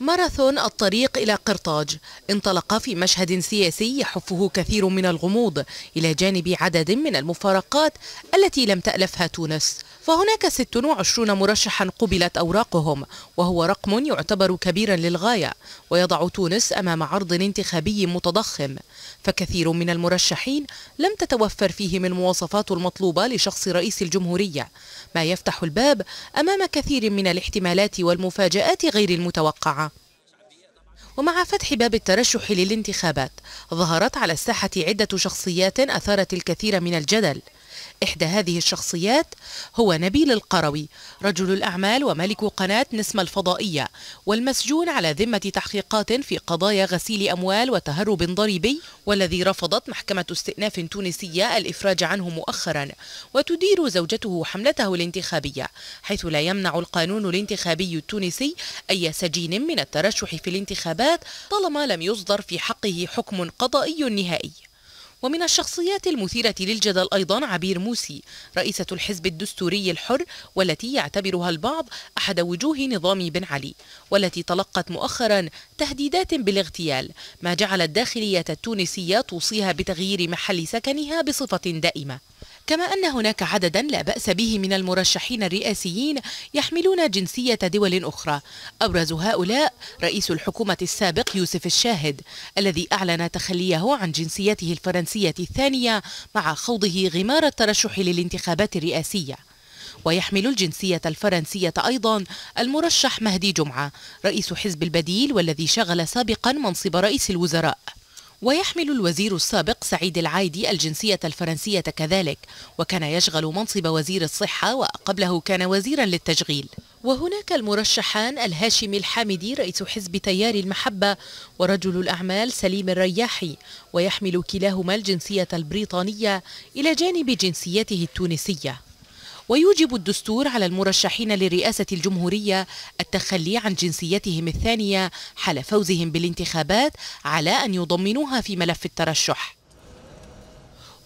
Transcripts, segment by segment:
ماراثون الطريق إلى قرطاج انطلق في مشهد سياسي يحفه كثير من الغموض إلى جانب عدد من المفارقات التي لم تألفها تونس فهناك 26 مرشحا قبلت أوراقهم وهو رقم يعتبر كبيرا للغاية ويضع تونس أمام عرض انتخابي متضخم فكثير من المرشحين لم تتوفر فيهم المواصفات المطلوبة لشخص رئيس الجمهورية ما يفتح الباب أمام كثير من الاحتمالات والمفاجآت غير المتوقعة ومع فتح باب الترشح للانتخابات ظهرت على الساحة عدة شخصيات أثارت الكثير من الجدل إحدى هذه الشخصيات هو نبيل القروي رجل الأعمال وملك قناة نسمة الفضائية والمسجون على ذمة تحقيقات في قضايا غسيل أموال وتهرب ضريبي والذي رفضت محكمة استئناف تونسية الإفراج عنه مؤخرا وتدير زوجته حملته الانتخابية حيث لا يمنع القانون الانتخابي التونسي أي سجين من الترشح في الانتخابات طالما لم يصدر في حقه حكم قضائي نهائي ومن الشخصيات المثيرة للجدل أيضا عبير موسي رئيسة الحزب الدستوري الحر والتي يعتبرها البعض أحد وجوه نظام بن علي والتي تلقت مؤخرا تهديدات بالاغتيال ما جعل الداخلية التونسية توصيها بتغيير محل سكنها بصفة دائمة كما أن هناك عددا لا بأس به من المرشحين الرئاسيين يحملون جنسية دول أخرى أبرز هؤلاء رئيس الحكومة السابق يوسف الشاهد الذي أعلن تخليه عن جنسيته الفرنسية الثانية مع خوضه غمار الترشح للانتخابات الرئاسية ويحمل الجنسية الفرنسية أيضا المرشح مهدي جمعة رئيس حزب البديل والذي شغل سابقا منصب رئيس الوزراء ويحمل الوزير السابق سعيد العايدي الجنسية الفرنسية كذلك وكان يشغل منصب وزير الصحة وقبله كان وزيرا للتشغيل وهناك المرشحان الهاشمي الحامدي رئيس حزب تيار المحبة ورجل الأعمال سليم الرياحي ويحمل كلاهما الجنسية البريطانية إلى جانب جنسيته التونسية ويوجب الدستور على المرشحين لرئاسة الجمهورية التخلي عن جنسيتهم الثانية حال فوزهم بالانتخابات على أن يضمنوها في ملف الترشح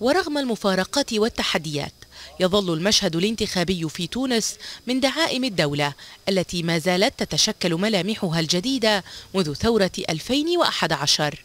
ورغم المفارقات والتحديات يظل المشهد الانتخابي في تونس من دعائم الدولة التي ما زالت تتشكل ملامحها الجديدة منذ ثورة 2011